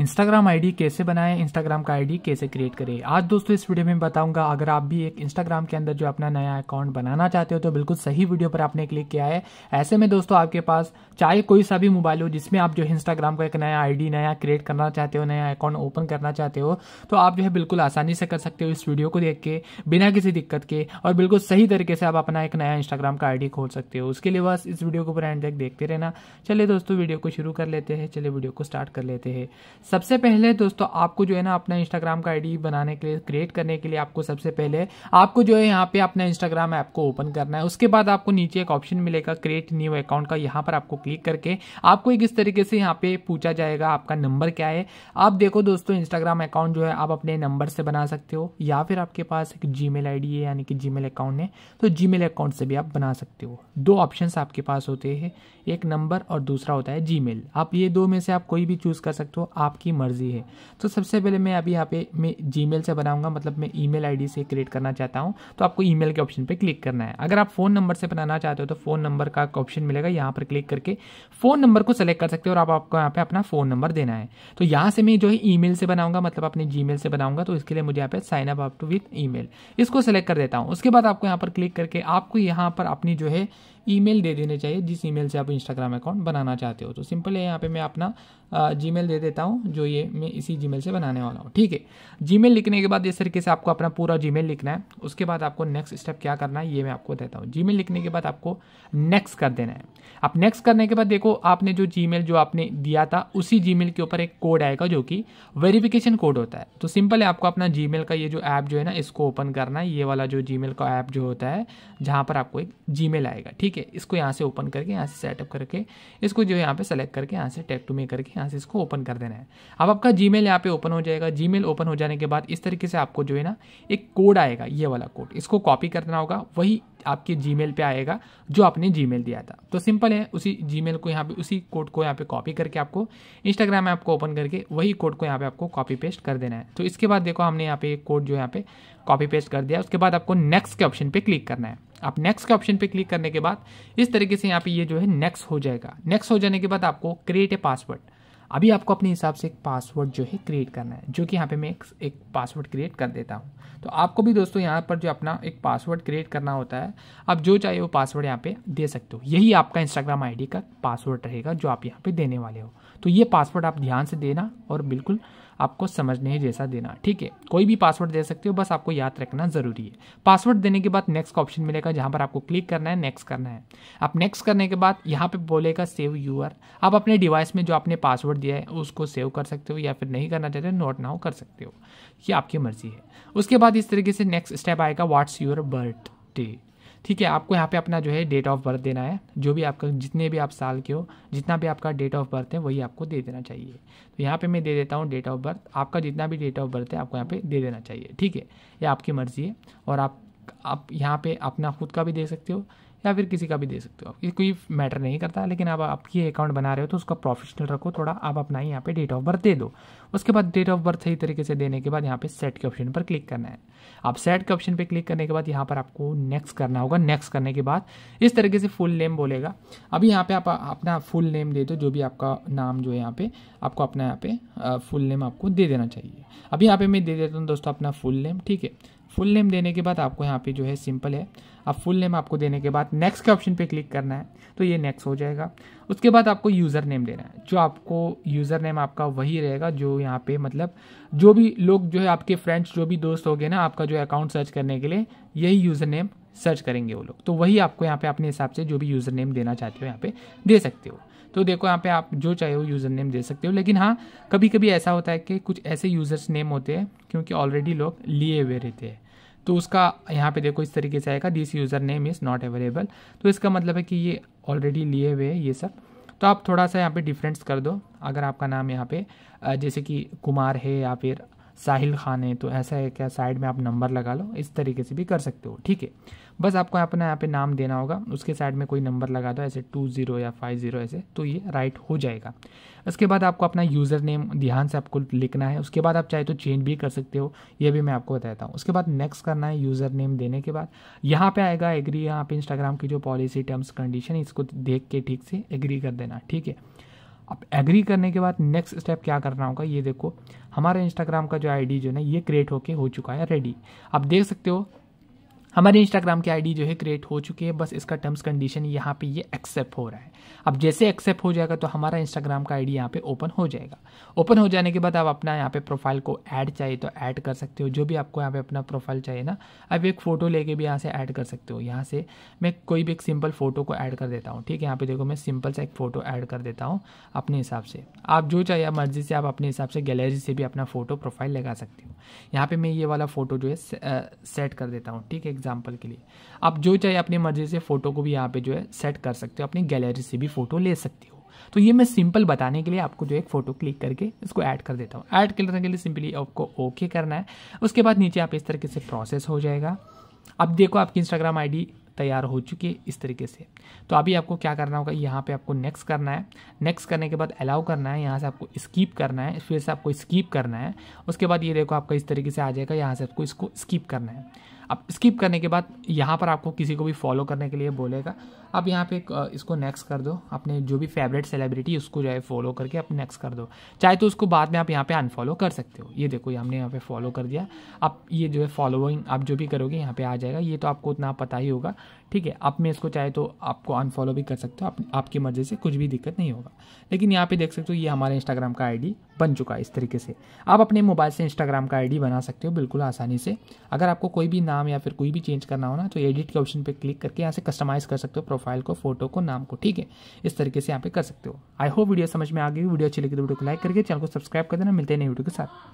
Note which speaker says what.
Speaker 1: Instagram ID कैसे बनाएं Instagram का आईडी कैसे क्रिएट करें आज दोस्तों इस वीडियो में बताऊंगा अगर आप भी एक इंस्टाग्राम के अंदर जो अपना नया अकाउंट बनाना चाहते हो तो बिल्कुल सही वीडियो पर आपने क्लिक किया है ऐसे में दोस्तों आपके पास चाहे कोई सा भी मोबाइल हो जिसमें आप जो इंस्टाग्राम का एक नया आईडी नया क्रिएट करना चाहते हो नया अकाउंट ओपन करना चाहते हो तो आप जो है बिल्कुल आसानी से कर सकते हो इस वीडियो को देख के बिना किसी दिक्कत के और बिल्कुल सही तरीके से आप अपना एक नया इंस्टाग्राम का आईडी खोल सकते हो उसके लिए बस इस वीडियो को पूरा एंड तक देखते रहना चलिए दोस्तों वीडियो को शुरू कर लेते हैं चलिए वीडियो को स्टार्ट कर लेते हैं सबसे पहले दोस्तों आपको जो है ना अपना इंस्टाग्राम का आईडी बनाने के लिए क्रिएट करने के लिए आपको सबसे पहले आपको जो है यहाँ पे अपना इंस्टाग्राम ऐप को ओपन करना है उसके बाद आपको नीचे एक ऑप्शन मिलेगा क्रिएट न्यू अकाउंट का यहाँ पर आपको क्लिक करके आपको एक इस तरीके से यहाँ पे पूछा जाएगा आपका नंबर क्या है आप देखो दोस्तों इंस्टाग्राम अकाउंट जो है आप अपने नंबर से बना सकते हो या फिर आपके पास एक जी मेल है यानी कि जी अकाउंट है तो जी अकाउंट से भी आप बना सकते हो दो ऑप्शन आपके पास होते हैं एक नंबर और दूसरा होता है जी आप ये दो में से आप कोई भी चूज कर सकते हो आप आपकी मर्ज़ी है तो सबसे पहले मैं अभी यहाँ पे मैं जी से बनाऊंगा मतलब मैं ई मेल से क्रिएट करना चाहता हूँ तो आपको ई के ऑप्शन पर क्लिक करना है अगर आप फ़ोन नंबर से बनाना चाहते हो तो फ़ोन नंबर का ऑप्शन मिलेगा यहाँ पर क्लिक करके फ़ोन नंबर को सेलेक्ट कर सकते हो और आप आपको यहाँ पे अपना फ़ोन नंबर देना है तो यहाँ से मैं जो है ई से बनाऊंगा मतलब अपने जी से बनाऊंगा तो इसके लिए मुझे यहाँ पे sign up up to with E इसको सेलेक्ट कर देता हूँ उसके बाद आपको यहाँ पर क्लिक करके आपको यहाँ पर अपनी जो है ईमेल दे देने चाहिए जिस ईमेल से आप इंस्टाग्राम अकाउंट बनाना चाहते हो तो सिंपल है यहाँ पे मैं अपना मेल दे देता हूँ जो ये मैं इसी मेल से बनाने वाला हूँ ठीक है मेल लिखने के बाद इस तरीके से आपको अपना पूरा मेल लिखना है उसके बाद आपको नेक्स्ट स्टेप क्या करना है ये मैं आपको देता हूँ मेल लिखने के बाद आपको नेक्स्ट कर देना है आप नेक्स्ट करने के बाद देखो आपने जो मेल जो आपने दिया था उसी मेल के ऊपर एक कोड आएगा जो कि वेरिफिकेशन कोड होता है तो सिंपल है आपको अपना मेल का ये जो ऐप जो है ना इसको ओपन करना है ये वाला जो मेल का ऐप जो होता है जहाँ पर आपको एक मेल आएगा ठीक ठीक है इसको यहाँ से ओपन करके यहाँ से सेटअप करके इसको जो यहाँ पे सेलेक्ट करके यहाँ से टैग टू मे करके यहाँ से इसको ओपन कर देना है अब आपका जी मेल यहाँ पे ओपन हो जाएगा जी मेल ओपन हो जाने के बाद इस तरीके से आपको जो है ना एक कोड आएगा ये वाला कोड इसको कॉपी करना होगा वही आपके जी मेल पर आएगा जो आपने जी मेल दिया था तो सिंपल है उसी जी मेल को यहाँ पे उसी कोड को यहाँ पे कॉपी करके आपको इंस्टाग्राम ऐप को ओपन करके वही कोड को यहाँ पे आपको कॉपी पेस्ट कर देना है तो इसके बाद देखो हमने यहाँ पे कोड जो यहाँ पे कॉपी पेस्ट कर दिया उसके बाद आपको नेक्स्ट के ऑप्शन पे क्लिक करना है आप नेक्स्ट के ऑप्शन पे क्लिक करने के बाद इस तरीके से यहाँ पे ये जो है नेक्स्ट हो जाएगा नेक्स्ट हो जाने के बाद आपको क्रिएट ए पासवर्ड अभी आपको अपने हिसाब से एक पासवर्ड जो है क्रिएट करना है जो कि यहाँ पे मैं एक, पासवर्ड क्रिएट कर देता हूँ तो आपको भी दोस्तों यहाँ पर जो अपना एक पासवर्ड क्रिएट करना होता है आप जो चाहे वो पासवर्ड यहाँ पे दे सकते हो यही आपका इंस्टाग्राम आईडी का पासवर्ड रहेगा जो आप यहाँ पे देने वाले हो तो ये पासवर्ड आप ध्यान से देना और बिल्कुल आपको समझने जैसा देना ठीक है कोई भी पासवर्ड दे सकते हो बस आपको याद रखना ज़रूरी है पासवर्ड देने के बाद नेक्स्ट का ऑप्शन मिलेगा जहाँ पर आपको क्लिक करना है नेक्स्ट करना है आप नेक्स्ट करने के बाद यहाँ पे बोलेगा सेव यूअर आप अपने डिवाइस में जो आपने पासवर्ड दिया है उसको सेव कर सकते हो या फिर नहीं करना चाहते नोट नोट हो कर सकते हो ये आपकी मर्जी है उसके बाद इस तरीके से नेक्स्ट स्टेप आएगा व्हाट्स यूर डे ठीक है आपको यहाँ पे अपना जो है डेट ऑफ बर्थ देना है जो भी आपका जितने भी आप साल के हो जितना भी आपका डेट ऑफ बर्थ है वही आपको दे देना चाहिए तो यहाँ पे मैं दे देता हूँ डेट ऑफ बर्थ आपका जितना भी डेट ऑफ बर्थ है आपको यहाँ पे दे देना चाहिए ठीक है ये आपकी मर्ज़ी है और आप आप यहाँ पे अपना खुद का भी दे सकते हो या फिर किसी का भी दे सकते हो आप कोई मैटर नहीं करता लेकिन आप आप ये अकाउंट बना रहे हो तो उसका प्रोफेशनल रखो थोड़ा आप अपना ही यहाँ पे डेट ऑफ बर्थ दे दो उसके बाद डेट ऑफ बर्थ सही तरीके से देने के बाद यहाँ पे सेट के ऑप्शन पर क्लिक करना है आप सेट के ऑप्शन पर क्लिक करने के बाद यहाँ पर आपको नेक्स्ट करना होगा नेक्स्ट करने के बाद इस तरीके से फुल नेम बोलेगा अभी यहाँ पर आप अपना फुल नेम दे दो जो भी आपका नाम जो है यहाँ पे आपको अपना यहाँ पे फुल नेम आपको दे देना चाहिए अभी यहाँ पे मैं दे देता हूँ दोस्तों अपना फुल नेम ठीक है फुल नेम देने के बाद आपको यहाँ पे जो है सिंपल है अब फुल नेम आपको देने के बाद नेक्स्ट के ऑप्शन पे क्लिक करना है तो ये नेक्स्ट हो जाएगा उसके बाद आपको यूज़र नेम देना है जो आपको यूज़र नेम आपका वही रहेगा जो यहाँ पे मतलब जो भी लोग जो है आपके फ्रेंड्स जो भी दोस्त हो गए ना आपका जो अकाउंट सर्च करने के लिए यही यूज़र नेम सर्च करेंगे वो लोग तो वही आपको यहाँ पे अपने हिसाब से जो भी यूज़र नेम देना चाहते हो यहाँ पे दे सकते हो तो देखो यहाँ पे आप जो चाहे वो यूज़र नेम दे सकते हो लेकिन हाँ कभी कभी ऐसा होता है कि कुछ ऐसे यूज़र्स नेम होते हैं क्योंकि ऑलरेडी लोग लिए हुए रहते हैं तो उसका यहाँ पे देखो इस तरीके से आएगा this user name is not available तो इसका मतलब है कि ये ऑलरेडी लिए हुए है ये सब तो आप थोड़ा सा यहाँ पे डिफरेंस कर दो अगर आपका नाम यहाँ पे जैसे कि कुमार है या फिर साहिल खान है तो ऐसा है क्या साइड में आप नंबर लगा लो इस तरीके से भी कर सकते हो ठीक है बस आपको अपना यहाँ पे नाम देना होगा उसके साइड में कोई नंबर लगा दो ऐसे टू ज़ीरो या फाइव ज़ीरो ऐसे तो ये राइट हो जाएगा उसके बाद आपको अपना यूज़र नेम ध्यान से आपको लिखना है उसके बाद आप चाहे तो चेंज भी कर सकते हो ये भी मैं आपको बताता हूँ उसके बाद नेक्स्ट करना है यूज़र नेम देने के बाद यहाँ पर आएगा एग्री यहाँ पे इंस्टाग्राम की जो पॉलिसी टर्म्स कंडीशन इसको देख के ठीक से एग्री कर देना ठीक है अब एग्री करने के बाद नेक्स्ट स्टेप क्या करना होगा ये देखो हमारे इंस्टाग्राम का जो आईडी जो है ना ये क्रिएट होके हो चुका है रेडी आप देख सकते हो हमारे इंस्टाग्राम की आईडी जो है क्रिएट हो चुकी है बस इसका टर्म्स कंडीशन यहाँ पे ये एक्सेप्ट हो रहा है अब जैसे एक्सेप्ट हो जाएगा तो हमारा इंस्टाग्राम का आईडी यहाँ पे ओपन हो जाएगा ओपन हो जाने के बाद आप अपना यहाँ पे प्रोफाइल को ऐड चाहिए तो ऐड कर सकते हो जो भी आपको यहाँ पे अपना प्रोफाइल चाहिए ना आप एक फ़ोटो लेके भी यहाँ से ऐड कर सकते हो यहाँ से मैं कोई भी एक सिंपल फ़ोटो को ऐड कर देता हूँ ठीक है यहाँ पे देखो मैं सिंपल सा एक फ़ोटो ऐड कर देता हूँ अपने हिसाब से आप जो चाहिए मर्जी से आप अपने हिसाब से गैलरी से भी अपना फ़ोटो प्रोफाइल लगा सकते हो यहाँ पर मैं ये वाला फ़ोटो जो है सेट कर देता हूँ ठीक है एग्जाम्पल के लिए आप जो चाहे अपनी मर्जी से फ़ोटो को भी यहाँ पे जो है सेट कर सकते हो अपनी गैलरी से भी फ़ोटो ले सकते हो तो ये मैं सिंपल बताने के लिए आपको जो एक फ़ोटो क्लिक करके इसको ऐड कर देता हूँ ऐड करने के लिए सिंपली आपको ओके करना है उसके बाद नीचे आप इस तरीके से प्रोसेस हो जाएगा अब देखो आपकी इंस्टाग्राम आईडी तैयार हो चुकी है इस तरीके से तो अभी आपको क्या करना होगा यहाँ पे आपको नेक्स्ट करना है नेक्स्ट करने के बाद अलाउ करना है यहाँ से आपको स्कीप करना है फिर से आपको स्कीप करना है उसके बाद ये देखो आपका इस तरीके से आ जाएगा यहाँ से आपको इसको स्कीप करना है अब स्किप करने के बाद यहाँ पर आपको किसी को भी फॉलो करने के लिए बोलेगा अब यहाँ पे इसको नेक्स्ट कर दो अपने जो भी फेवरेट सेलिब्रिटी उसको जो है फॉलो करके आप नेक्स्ट कर दो चाहे तो उसको बाद में आप यहाँ पे अनफॉलो कर सकते हो ये देखो हमने यहाँ पे फॉलो कर दिया अब ये जो है फॉलोइंग आप जो भी करोगे यहाँ पे आ जाएगा ये तो आपको उतना पता ही होगा ठीक है अब मैं इसको चाहे तो आपको अनफॉलो भी कर सकते हो आप, आपकी मर्ज़ी से कुछ भी दिक्कत नहीं होगा लेकिन यहाँ पे देख सकते हो ये हमारे इंस्टाग्राम का आई बन चुका है इस तरीके से आप अपने मोबाइल से इंस्टाग्राम का आईडी बना सकते हो बिल्कुल आसानी से अगर आपको कोई भी नाम या फिर कोई भी चेंज करना हो ना तो एडिट के ऑप्शन पे क्लिक करके यहाँ से कस्टमाइज़ कर सकते हो प्रोफाइल को फोटो को नाम को ठीक है इस तरीके से यहाँ पे कर सकते हो आई होप वीडियो समझ में आ गई वीडियो अच्छी लगी तो वीडियो को लाइक करके चैनल को सब्सक्राइब कर देना मिलते हैं नई वीडियो के साथ